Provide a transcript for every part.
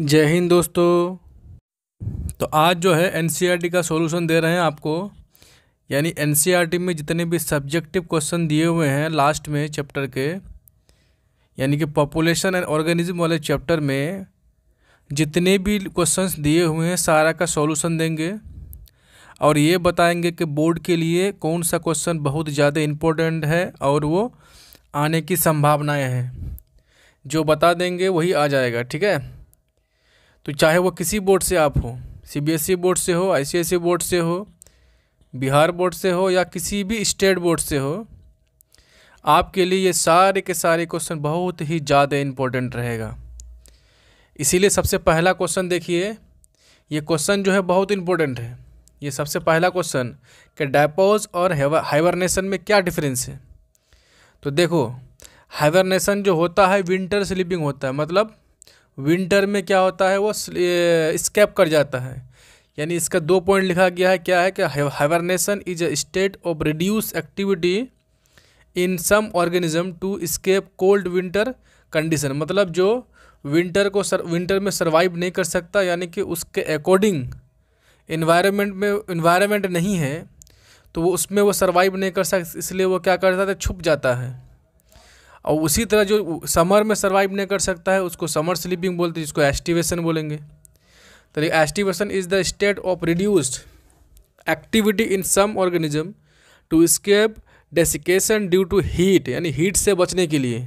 जय हिंद दोस्तों तो आज जो है एन e का सॉल्यूशन दे रहे हैं आपको यानी एन e में जितने भी सब्जेक्टिव क्वेश्चन दिए हुए हैं लास्ट में चैप्टर के यानी कि पॉपुलेशन एंड ऑर्गेनिज्म वाले चैप्टर में जितने भी क्वेश्चंस दिए हुए हैं सारा का सॉल्यूशन देंगे और ये बताएंगे कि बोर्ड के लिए कौन सा क्वेश्चन बहुत ज़्यादा इम्पोर्टेंट है और वो आने की संभावनाएँ हैं जो बता देंगे वही आ जाएगा ठीक है तो चाहे वो किसी बोर्ड से आप हो सीबीएसई बोर्ड से हो आईसीएसई बोर्ड से हो बिहार बोर्ड से हो या किसी भी स्टेट बोर्ड से हो आपके लिए ये सारे के सारे क्वेश्चन बहुत ही ज़्यादा इम्पोर्टेंट रहेगा इसीलिए सबसे पहला क्वेश्चन देखिए ये क्वेश्चन जो है बहुत इम्पोर्टेंट है ये सबसे पहला क्वेश्चन कि डायपोज और हाइबरनेशन में क्या डिफरेंस है तो देखो हाइबरनेशन जो होता है विंटर स्लीपिंग होता है मतलब विंटर में क्या होता है वो स्केप कर जाता है यानी इसका दो पॉइंट लिखा गया है क्या है कि hibernation is a state of reduce activity in some organism to escape cold winter condition मतलब जो विंटर को सर, विंटर में सर्वाइव नहीं कर सकता यानी कि उसके अकॉर्डिंग इन्वायरमेंट में इन्वायरमेंट नहीं है तो वो उसमें वो सर्वाइव नहीं कर सकता इसलिए वो क्या करता है छुप जाता है और उसी तरह जो समर में सर्वाइव नहीं कर सकता है उसको समर स्लीपिंग बोलते हैं जिसको एस्टिवेशन बोलेंगे तो aestivation is the state of reduced activity in some organism to escape desiccation due to heat यानी हीट से बचने के लिए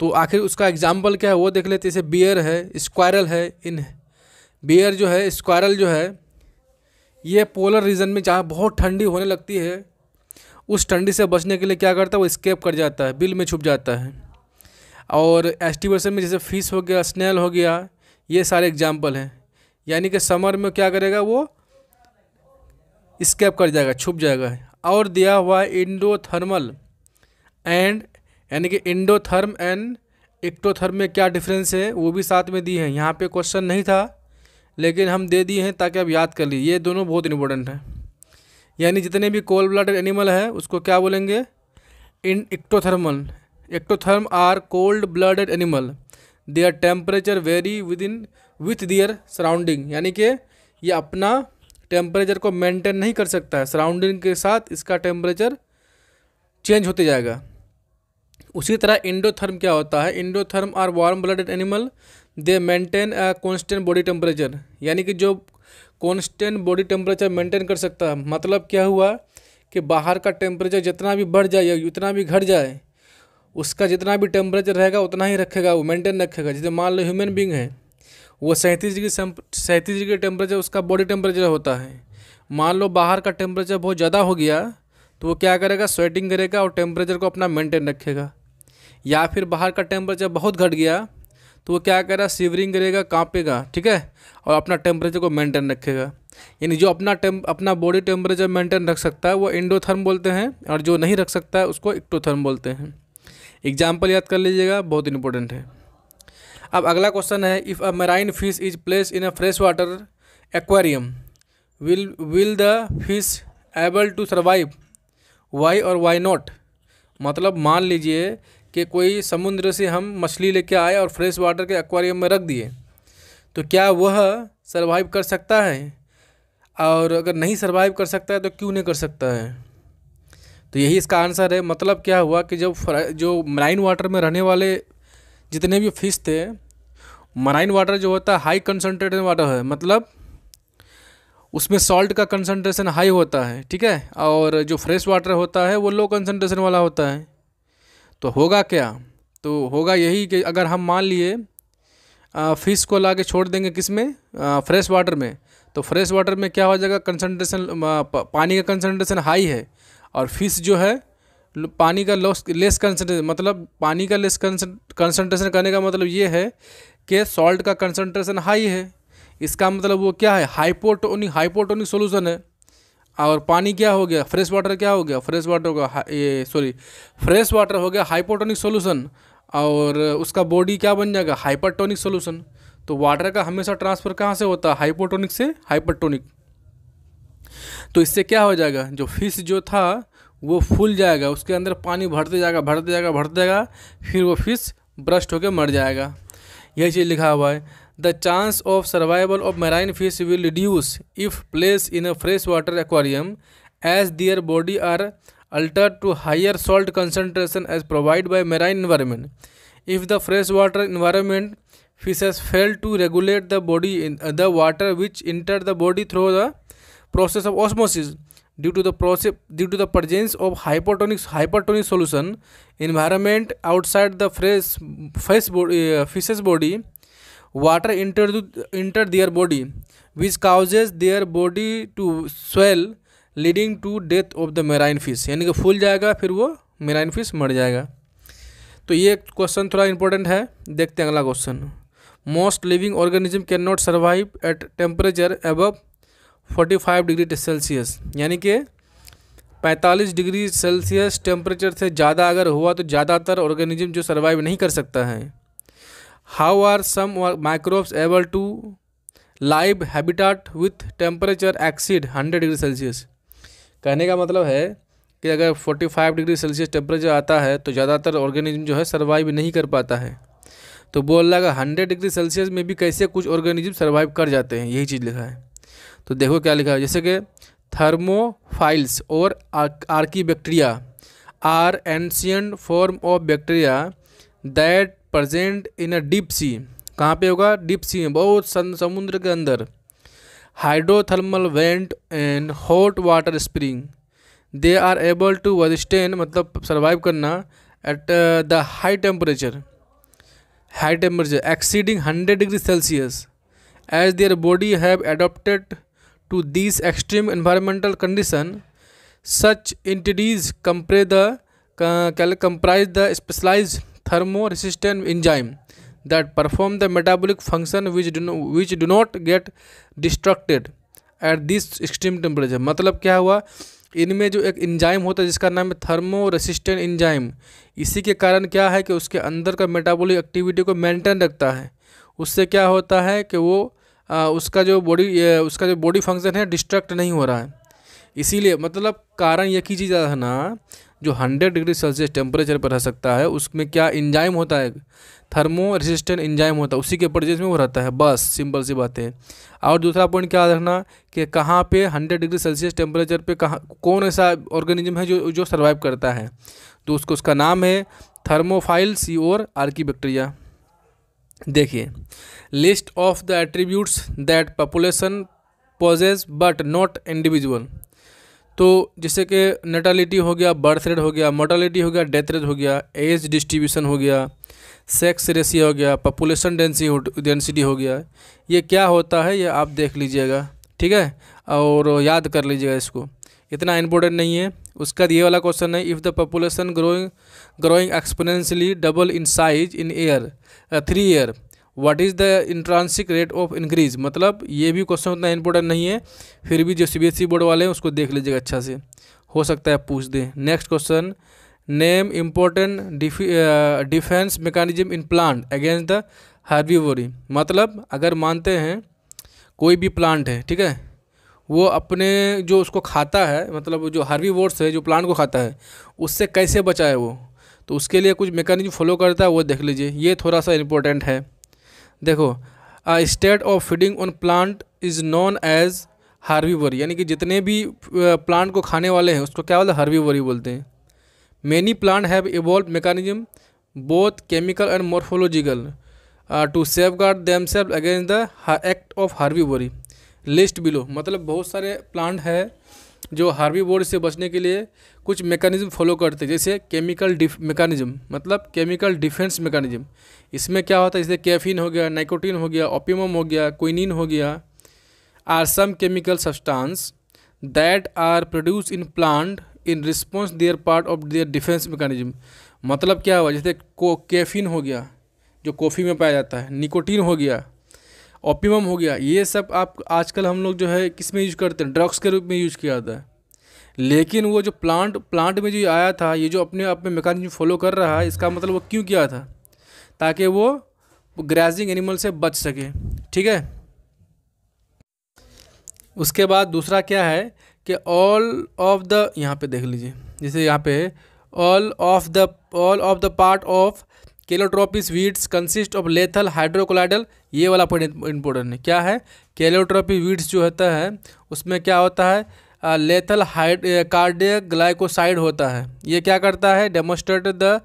तो आखिर उसका एग्जाम्पल क्या है वो देख लेते जैसे बियर है स्क्वायरल है इन बियर जो है स्क्वायरल जो है ये पोलर रीजन में जहाँ बहुत ठंडी होने लगती है उस ठंडी से बचने के लिए क्या करता है वो स्केप कर जाता है बिल में छुप जाता है और एस्टिवेशन में जैसे फ़िश हो गया स्नेल हो गया ये सारे एग्जाम्पल हैं यानी कि समर में क्या करेगा वो स्केप कर जाएगा छुप जाएगा और दिया हुआ इंडोथर्मल एंड यानी कि इंडोथर्म एंड एक्टोथर्म में क्या डिफरेंस है वो भी साथ में दिए हैं यहाँ पे क्वेश्चन नहीं था लेकिन हम दे दिए हैं ताकि आप याद कर लीजिए ये दोनों बहुत इंपॉर्टेंट हैं यानी जितने भी कोल्ड ब्लड एनिमल हैं उसको क्या बोलेंगे इन ectothermal ectotherm are cold blooded animal their temperature vary with in with their surrounding यानी कि ये अपना टेम्परेचर को मेंटेन नहीं कर सकता है सराउंडिंग के साथ इसका टेम्परेचर चेंज होते जाएगा उसी तरह इंडोथर्म क्या होता है endotherm are warm blooded animal they maintain a constant body temperature यानी कि जो कॉन्स्टेंट बॉडी टेम्परेचर मेंटेन कर सकता है मतलब क्या हुआ कि बाहर का टेम्परेचर जितना भी बढ़ जाए या उतना भी घट जाए उसका जितना भी टेम्परेचर रहेगा उतना ही रखेगा वो मेंटेन रखेगा जैसे मान लो ह्यूमन बींग है वो सैंतीस डिग्री सैंतीस डिग्री टेम्परेचर उसका बॉडी टेम्परेचर होता है मान लो बाहर का टेम्परेचर बहुत ज़्यादा हो गया तो वो क्या करेगा स्वेटिंग करेगा और टेम्परेचर को अपना मेंटेन रखेगा या फिर बाहर का टेम्परेचर बहुत घट गया तो वो क्या करेगा सीवरिंग करेगा कांपेगा ठीक है और अपना टेम्परेचर को मेंटेन रखेगा यानी जो अपना टेम अपना बॉडी टेम्परेचर मेंटेन रख सकता है वो इंडोथर्म बोलते हैं और जो नहीं रख सकता है उसको इक्टोथर्म बोलते हैं एग्जाम्पल याद कर लीजिएगा बहुत इंपॉर्टेंट है अब अगला क्वेश्चन है if a marine fish is place in a fresh water aquarium will will the fish able to survive why और वाई नॉट मतलब मान लीजिए कि कोई समुद्र से हम मछली लेके आए और फ्रेश वाटर के एक्वेरियम में रख दिए तो क्या वह सर्वाइव कर सकता है और अगर नहीं सर्वाइव कर सकता है तो क्यों नहीं कर सकता है तो यही इसका आंसर है मतलब क्या हुआ कि जब जो मराइन वाटर में रहने वाले जितने भी फिश थे मराइन वाटर जो होता है हाई कंसनट्रेटेड वाटर है मतलब उसमें सॉल्ट का कंसनट्रेशन हाई होता है ठीक है और जो फ्रेश वाटर होता है वो लो कंसनट्रेशन वाला होता है तो होगा क्या तो होगा यही कि अगर हम मान लिए फ़िश को ला के छोड़ देंगे किस में फ्रेश वाटर में तो फ्रेश वाटर में क्या हो जाएगा कंसनट्रेशन पानी का कंसनट्रेशन हाई है और फिश जो है पानी का लॉस लेस कंसनट्रेशन मतलब पानी का लेस कंसनट्रेशन करने का मतलब ये है कि सॉल्ट का कंसनट्रेशन हाई है इसका मतलब वो क्या है हाइपोटोनिक हाइपोटोनिक सोल्यूशन है और पानी क्या हो गया फ्रेश वाटर क्या हो गया फ्रेश वाटर का ये सॉरी फ्रेश वाटर हो गया हाइपोटोनिक सोल्यूशन और उसका बॉडी क्या बन जाएगा हाइपरटोनिक सोल्यूशन तो वाटर का हमेशा ट्रांसफ़र कहाँ से होता है हाइपोटोनिक से हाइपरटोनिक तो इससे क्या हो जाएगा जो फिश जो था वो फूल जाएगा उसके अंदर पानी भरते जाएगा भरते जाएगा भरते जाएगा फिर वो फिश ब्रस्ट होकर मर जाएगा यही चीज़ लिखा हुआ है the chance of survival of marine fish will reduce if placed in a freshwater aquarium as their body are altered to higher salt concentration as provided by marine environment. If the freshwater environment fishes fail to regulate the body in the water which enter the body through the process of osmosis due to the process due to the presence of hypertonic hypertonic solution environment outside the fresh, fish body, uh, eh, fish's body water enter enter their body which causes their body to swell leading to death of the marine fish यानी कि फूल जाएगा फिर वो marine fish मर जाएगा तो ये question थोड़ा इंपॉर्टेंट है देखते हैं अगला question most living organism can not survive at temperature above 45 degree Celsius यानी कि 45 डिग्री सेल्सियस टेम्परेचर से ज़्यादा अगर हुआ तो ज़्यादातर ऑर्गेनिज्म जो सर्वाइव नहीं कर सकता है how are some microbes able to live habitat with temperature exceed 100 degree Celsius कहने का मतलब है कि अगर 45 डिग्री सेल्सियस टेम्परेचर आता है तो ज़्यादातर ऑर्गेनिज्म जो है सर्वाइव नहीं कर पाता है तो बोल है हंड्रेड डिग्री सेल्सियस में भी कैसे कुछ ऑर्गेनिज्म सर्वाइव कर जाते हैं यही चीज़ लिखा है तो देखो क्या लिखा है जैसे कि थर्मोफाइल्स और archaebacteria are ancient form of bacteria that present in a deep sea कहाँ पे होगा डीप सी में बहुत समुद्र के अंदर hydrothermal vent and hot water spring they are able to withstand मतलब सर्वाइव करना at the high temperature high temperature exceeding hundred degree Celsius as their body have adopted to this extreme environmental condition such entities the cell comprise the specialise thermo resistant enzyme that perform the metabolic which which no, which do not get at this extreme temperature मतलब क्या हुआ इनमें जो एक enzyme होता है जिसका नाम है थर्मो रेसिस्टेंट इंजाइम इसी के कारण क्या है कि उसके अंदर का मेटाबॉलिक एक्टिविटी को मेंटेन रखता है उससे क्या होता है कि वो आ, उसका जो बॉडी उसका जो बॉडी फंक्शन है डिस्ट्रक्ट नहीं हो रहा है इसीलिए मतलब कारण यह की चीज़ है ना जो 100 डिग्री सेल्सियस टेम्परेचर पर रह सकता है उसमें क्या इंजाइम होता है थर्मो रेजिस्टेंट इंजाइम होता है उसी के परचेज में वो रहता है बस सिंपल सी बात है और दूसरा पॉइंट क्या रखना कि कहाँ पे 100 डिग्री सेल्सियस टेम्परेचर पे कहाँ कौन ऐसा ऑर्गेनिज्म है जो जो सर्वाइव करता है तो उसको उसका नाम है थर्मोफाइल सी और आर्की बैक्टीरिया देखिए list of the attributes that population possesses but not individual तो जैसे कि नेटालिटी हो गया बर्थ रेट हो गया मोटालिटी हो गया डेथ रेट हो गया एज डिस्ट्रीब्यूशन हो गया सेक्स रेशियो हो गया पॉपुलेशन डेंसिटी हो गया ये क्या होता है ये आप देख लीजिएगा ठीक है और याद कर लीजिएगा इसको इतना इम्पोर्टेंट नहीं है उसका ये वाला क्वेश्चन है if the population growing growing exponentially double in size in year three year what is the intrinsic rate of increase मतलब ये भी क्वेश्चन उतना इंपॉर्टेंट नहीं है फिर भी जो सी बोर्ड e वाले हैं उसको देख लीजिएगा अच्छा से हो सकता है पूछ दें next question name important defence mechanism in plant against the हार्वी मतलब अगर मानते हैं कोई भी प्लांट है ठीक है वो अपने जो उसको खाता है मतलब जो हार्बीवोर्स है जो प्लांट को खाता है उससे कैसे बचाए वो तो उसके लिए कुछ मेकानिज्म फॉलो करता है वो देख लीजिए ये थोड़ा सा इम्पोर्टेंट है देखो state of feeding on plant is known as हार्वीवरी यानी कि जितने भी प्लांट को खाने वाले हैं उसको क्या बोलते हैं हार्वीवरी बोलते हैं many plant have evolve mechanism both chemical and morphological to safeguard themself against the act of हार्वीवरी लिस्ट बिलो मतलब बहुत सारे प्लांट है जो हार्वी बोर्ड से बचने के लिए कुछ मेकानिज़म फॉलो करते हैं जैसे केमिकल डिफ मेकानिज़म मतलब केमिकल डिफेंस मेकानिज़म इसमें क्या होता है जैसे कैफीन हो गया नाइकोटीन हो गया ओपियम हो गया क्विनिन हो गया are some chemical substance that are produce in plant in response their part of their defence mechanism मतलब क्या हुआ जैसे को कैफिन हो गया जो कॉफ़ी में पाया जाता है निकोटीन हो गया ऑपिमम हो गया ये सब आप आजकल हम लोग जो है किस में यूज करते हैं ड्रग्स के रूप में यूज किया जाता है लेकिन वो जो प्लांट प्लांट में जो आया था ये जो अपने आप में मेकानिज्म फॉलो कर रहा है इसका मतलब वो क्यों किया था ताकि वो ग्रेजिंग एनिमल से बच सके ठीक है उसके बाद दूसरा क्या है कि ऑल ऑफ द यहाँ पे देख लीजिए जैसे यहाँ पे all of the all of the part of Calotropis weeds consist of lethal hydrocolloidal ये वाला पॉइंट इंपॉर्टेंट है क्या है केलोट्रोपी वीड्स जो होता है उसमें क्या होता है लेथल हाइड कार्डियक ग्लाइकोसाइड होता है ये क्या करता है डेमोस्ट्रेट द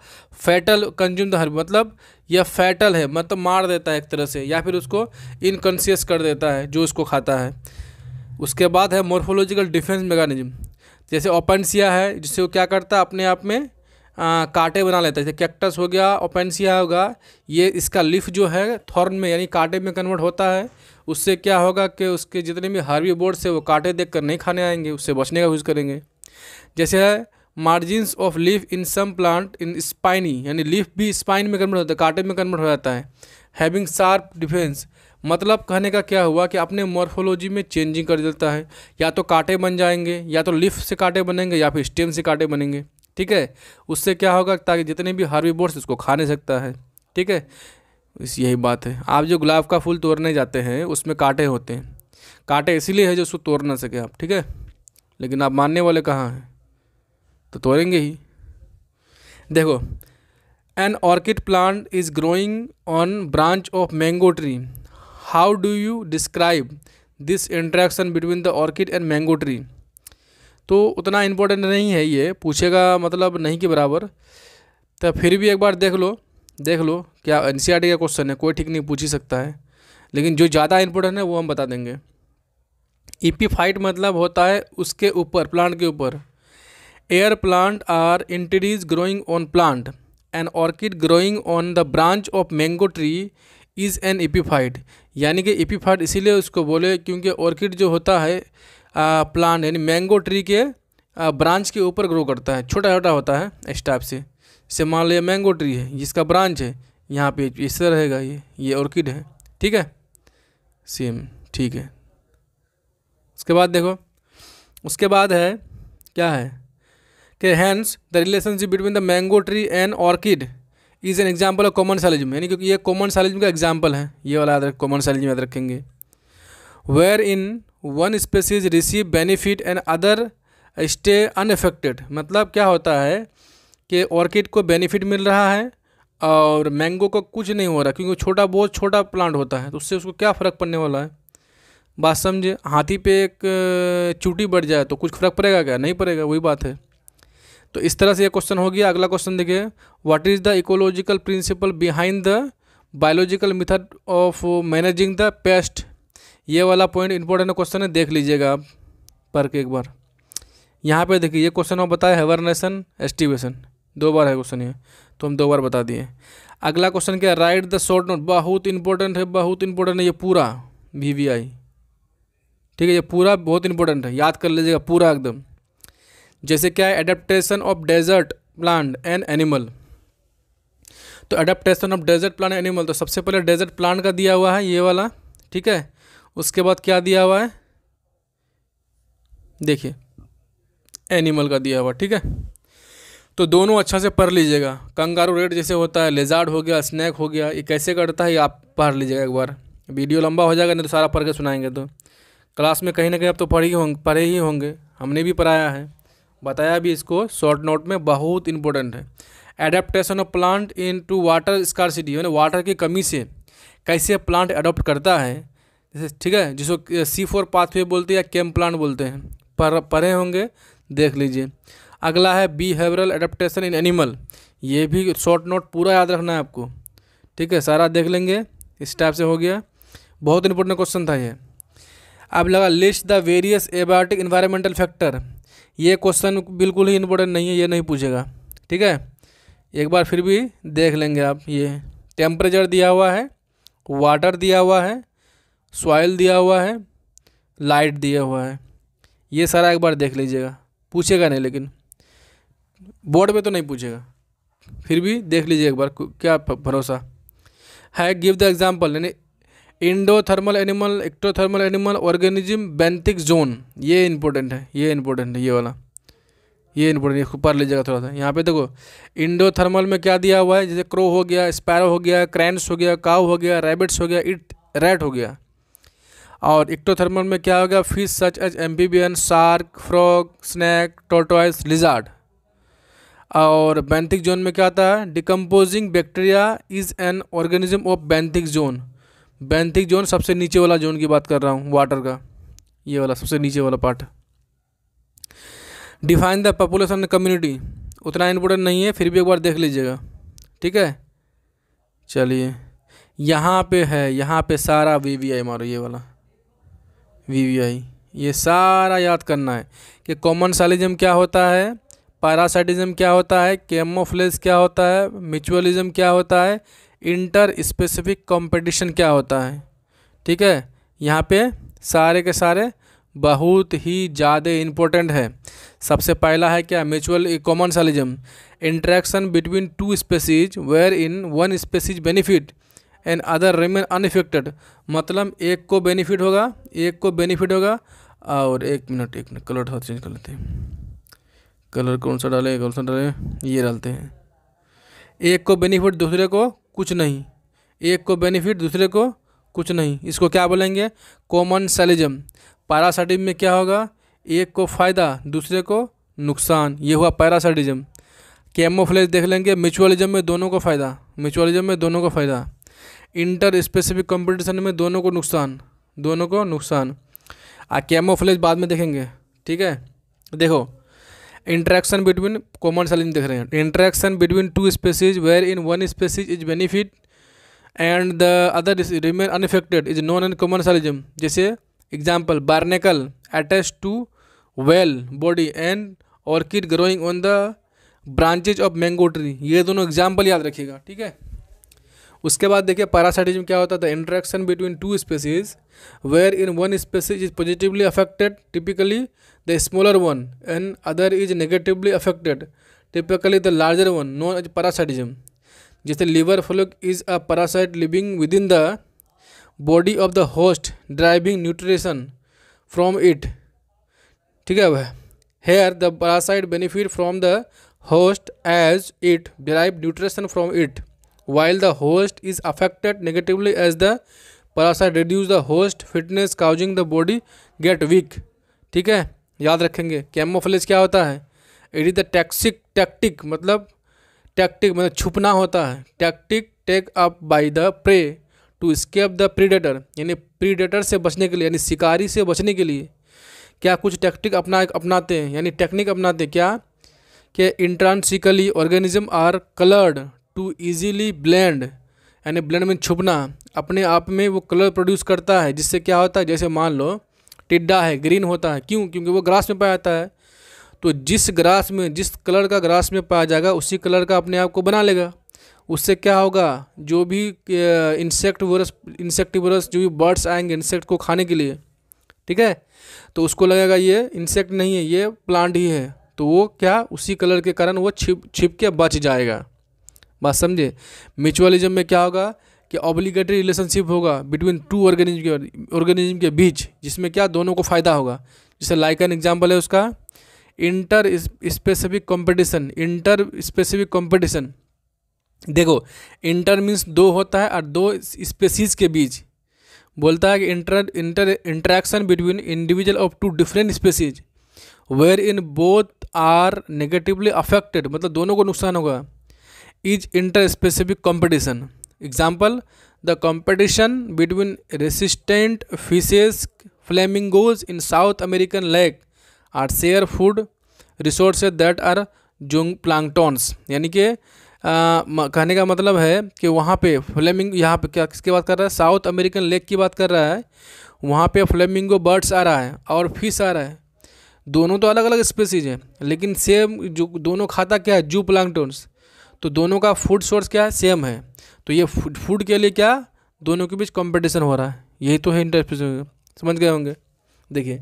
फैटल कंज्यूम दर्ब मतलब यह फैटल है मतलब मार देता है एक तरह से या फिर उसको इनकन्सियस कर देता है जो उसको खाता है उसके बाद है मोर्फोलॉजिकल डिफेंस मेगानिज्म जैसे ओपनसिया है जिससे वो क्या करता है अपने आप में आ, कांटे बना लेता है जैसे कैक्टस हो गया ओपेंसिया होगा ये इसका लिफ जो है थॉर्न में यानी कांटे में कन्वर्ट होता है उससे क्या होगा कि उसके जितने भी हार्वी बोर्ड से वो कांटे देख कर नहीं खाने आएंगे उससे बचने का यूज़ करेंगे जैसे है margins of leaf in some plant in spiny यानी लीफ भी स्पाइन में कन्वर्ट होता है कांटे में कन्वर्ट हो जाता है हैविंग शार्प डिफेंस मतलब कहने का क्या हुआ कि अपने मॉर्फोलॉजी में चेंजिंग कर देता है या तो कांटे बन जाएंगे या तो लिफ से कांटे बनेंगे या फिर स्टेम से कांटे बनेंगे ठीक है उससे क्या होगा ताकि जितने भी हार्वी बोर्ड्स उसको खा नहीं सकता है ठीक है इस यही बात है आप जो गुलाब का फूल तोड़ने जाते हैं उसमें कांटे होते हैं कांटे इसीलिए है जो उसको तोड़ ना सके आप ठीक है लेकिन आप मानने वाले कहाँ हैं तो तोड़ेंगे ही देखो an orchid plant is growing on branch of mango tree how do you describe this interaction between the orchid and mango tree तो उतना इम्पोर्टेंट नहीं है ये पूछेगा मतलब नहीं के बराबर तो फिर भी एक बार देख लो देख लो क्या एन का क्वेश्चन है कोई ठीक नहीं पूछ ही सकता है लेकिन जो ज़्यादा इम्पोर्टेंट है वो हम बता देंगे इपीफाइट e मतलब होता है उसके ऊपर प्लांट के ऊपर एयर प्लांट आर इंटरीज growing on plant an orchid growing on the branch of mango tree is an epiphyte यानी कि इपीफाइट e इसीलिए उसको बोले क्योंकि ऑर्किड जो होता है प्लांट यानी मैंगो ट्री के ब्रांच के ऊपर ग्रो करता है छोटा छोटा होता है इस टाइप से इसे मान लिया मैंगो ट्री है जिसका ब्रांच है यहाँ पे इससे रहेगा ये ये ऑर्किड है ठीक है सेम ठीक है उसके बाद देखो उसके बाद है क्या है कि hence the relationship between the mango tree and orchid is an example of commensalism यानी क्योंकि ये कॉमन सैलिज्म का एग्जाम्पल है ये वाला याद रख कॉमन सैलिज्म याद रखेंगे wherein one species receive benefit and other stay unaffected मतलब क्या होता है कि ऑर्किड को बेनिफिट मिल रहा है और मैंगो को कुछ नहीं हो रहा क्योंकि छोटा बहुत छोटा प्लांट होता है तो उससे उसको क्या फ़र्क पड़ने वाला है बात समझे हाथी पे एक चूटी बढ़ जाए तो कुछ फ़र्क पड़ेगा क्या नहीं पड़ेगा वही बात है तो इस तरह से ये क्वेश्चन हो गया अगला क्वेश्चन देखिए what is the ecological principle behind the biological method of managing the pest ये वाला पॉइंट इंपॉर्टेंट क्वेश्चन है देख लीजिएगा आप पर के एक बार यहाँ पे देखिए ये क्वेश्चन हम बताया हेवरनेसन एस्टिवेशन दो बार है क्वेश्चन ये तो हम दो बार बता दिए अगला क्वेश्चन क्या राइट द शॉर्ट नोट बहुत इंपॉर्टेंट है बहुत इंपॉर्टेंट है ये पूरा वी वी आई ठीक है ये पूरा बहुत इंपॉर्टेंट है याद कर लीजिएगा पूरा एकदम जैसे क्या है adaptation of desert plant and animal तो adaptation of desert plant animal तो सबसे पहले डेजर्ट प्लांट का दिया हुआ है ये वाला ठीक है उसके बाद क्या दिया हुआ है देखिए एनिमल का दिया हुआ ठीक है तो दोनों अच्छा से पढ़ लीजिएगा कंगारू रेड जैसे होता है लेजार्ड हो गया स्नैक हो गया ये कैसे करता है ये आप पढ़ लीजिएगा एक बार वीडियो लंबा हो जाएगा नहीं तो सारा पढ़ के सुनाएंगे तो क्लास में कहीं ना कहीं आप तो पढ़ ही होंगे पढ़े ही होंगे हमने भी पढ़ाया है बताया भी इसको शॉर्ट नोट में बहुत इंपॉर्टेंट है adaptation of plant into water scarcity यानी वाटर की कमी से कैसे प्लांट अडोप्ट करता है जैसे ठीक है जिसको सी फोर पाथवे बोलते हैं या केम प्लान बोलते हैं पर पढ़े होंगे देख लीजिए अगला है बिहेवरल एडप्टेशन इन एनिमल ये भी शॉर्ट नोट पूरा याद रखना है आपको ठीक है सारा देख लेंगे इस टाइप से हो गया बहुत इंपॉर्टेंट क्वेश्चन था ये अब लगा list the various abiotic environmental factor ये क्वेश्चन बिल्कुल ही इंपॉर्टेंट नहीं है ये नहीं पूछेगा ठीक है एक बार फिर भी देख लेंगे आप ये टेम्परेचर दिया हुआ है वाटर दिया हुआ है सॉयल दिया हुआ है लाइट दिया हुआ है ये सारा एक बार देख लीजिएगा पूछेगा नहीं लेकिन बोर्ड पे तो नहीं पूछेगा फिर भी देख लीजिए एक बार क्या भरोसा है गिव द एग्जाम्पल यानी endothermal animal ectothermal animal organism benthic zone ये इंपॉर्टेंट है ये इंपॉर्टेंट है ये वाला ये इंपॉर्टेंट है पढ़ लीजिएगा थोड़ा सा यहाँ पे देखो इंडो थर्मल में क्या दिया हुआ है जैसे क्रो हो गया स्पैरो हो गया क्रैंस हो गया काव हो गया रैबिट्स हो गया इट रैट हो गया और इक्टोथर्मल में क्या होगा fish such as amphibian shark frog snake tortoise lizard और बैंथिक जोन में क्या आता है decomposing bacteria is an organism of benthic zone benthic zone सबसे नीचे वाला जोन की बात कर रहा हूँ वाटर का ये वाला सबसे नीचे वाला part define the population community उतना इम्पोर्टेंट नहीं है फिर भी एक बार देख लीजिएगा ठीक है चलिए यहाँ पे है यहाँ पे सारा वी वी आई मारो ये वाला वी ये सारा याद करना है कि कॉमन सालिज्म क्या होता है पैरासाइटिज्म क्या होता है केमोफ्लेज क्या होता है म्यूचुअलिज्म क्या होता है इंटर स्पेसिफिक कंपटीशन क्या होता है ठीक है यहाँ पे सारे के सारे बहुत ही ज़्यादा इम्पोर्टेंट है सबसे पहला है क्या mutual commensalism interaction between two species wherein one species benefit and other remain unaffected मतलब एक को बेनिफिट होगा एक को बेनिफिट होगा और एक मिनट एक मिनट कलर थोड़ा चेंज कर लेते हैं कलर कौन सा डालें कौन सा डालें ये डालते हैं एक को बेनिफिट दूसरे को कुछ नहीं एक को बेनिफिट दूसरे को कुछ नहीं इसको क्या बोलेंगे कॉमन सेलिज्म पैरासाइटिज में क्या होगा एक को फ़ायदा दूसरे को नुकसान ये हुआ पैरासाइटिज्म कैमोफ्लेज देख लेंगे म्यूचुअलिज्म में दोनों को फ़ायदा म्यूचुअलिज्म में दोनों को फ़ायदा इंटर स्पेसिफिक कंपटीशन में दोनों को नुकसान दोनों को नुकसान आ कैमोफ्लेज बाद में देखेंगे ठीक है देखो इंट्रैक्शन बिटवीन कॉमन सेलिंग देख रहे हैं interaction between two species wherein one species is benefit and the other remain unaffected is known and commensalism जैसे example barnacle attach to whale body and orchid growing on the branches of mango tree ये दोनों example याद रखिएगा ठीक है उसके बाद देखिए पैरासाइटिज्म क्या होता है the interaction between two species wherein one species is positively affected typically the smaller one and other is negatively affected typically the larger one known as parasitism जैसे liver fluke is a parasite living within the body of the host deriving nutrition from it ठीक है वह here the parasite benefit from the host as it derive nutrition from it while the host is affected negatively as the parasite reduce the host fitness causing the body get weak ठीक है याद रखेंगे camouflage क्या होता है it is the toxic tactic मतलब tactic मतलब छुपना होता है tactic take up by the prey to escape the predator यानी प्रीडेटर से बचने के लिए यानी शिकारी से बचने के लिए क्या कुछ टैक्टिक अपना अपनाते हैं यानी टेक्निक अपनाते हैं क्या कि intrinsically organism are coloured to easily blend यानी ब्लेंड में छुपना अपने आप में वो कलर प्रोड्यूस करता है जिससे क्या होता है जैसे मान लो टिड्डा है ग्रीन होता है क्यों क्योंकि वो ग्रास में पाया जाता है तो जिस ग्रास में जिस कलर का ग्रास में पाया जाएगा उसी कलर का अपने आप को बना लेगा उससे क्या होगा जो भी इंसेक्ट वर्स इंसेक्ट वर्स जो भी बर्ड्स आएंगे इंसेक्ट को खाने के लिए ठीक है तो उसको लगेगा ये इंसेक्ट नहीं है ये प्लांट ही है तो वो क्या उसी कलर के कारण वो छिप छिप के बच जाएगा बात समझे म्यूचुअलिज्म में क्या होगा कि ऑब्लिगेटरी रिलेशनशिप होगा बिटवीन टू ऑर्गेनिज्म के ऑर्गेनिज्म के बीच जिसमें क्या दोनों को फ़ायदा होगा जैसे लाइक एन एग्जाम्पल है उसका interspecific competition interspecific competition देखो इंटर मीन्स दो होता है और दो स्पेसीज के बीच बोलता है कि inter inter interaction between individual of two different species wherein both are negatively affected मतलब दोनों को नुकसान होगा is interspecific competition example the competition between resistant fishes flamingos in South American lake are share food resource that are जो planktons यानी कि कहने का मतलब है कि वहाँ पे फ्लैमिंग यहाँ पे क्या किसकी बात कर रहा है साउथ अमेरिकन लेक की बात कर रहा है वहाँ पर फ्लैमिंगो बर्ड्स आ रहा है और फिश आ रहा है दोनों तो अलग अलग स्पेसीज हैं लेकिन सेम जो दोनों खाता क्या है जू प्लांगटोन्स तो दोनों का फूड सोर्स क्या है सेम है तो ये फूड के लिए क्या दोनों के बीच कॉम्पिटिशन हो रहा है यही तो है इंटरेस्ट समझ गए होंगे देखिए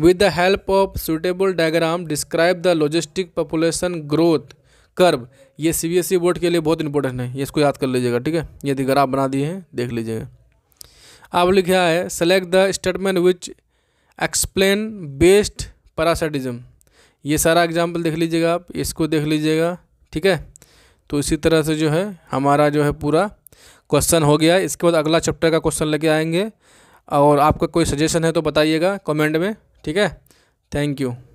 with the help of suitable diagram describe the logistic population growth curve ये सीबीएसई बोर्ड e के लिए बहुत इंपॉर्टेंट है ये इसको याद कर लीजिएगा ठीक है यदि अगर आप बना दिए हैं देख लीजिएगा आप लिखा है select the statement which explain best parasitism ये सारा एग्जाम्पल देख लीजिएगा आप इसको देख लीजिएगा ठीक है तो इसी तरह से जो है हमारा जो है पूरा क्वेश्चन हो गया इसके बाद अगला चैप्टर का क्वेश्चन लेके आएंगे और आपका कोई सजेशन है तो बताइएगा कमेंट में ठीक है थैंक यू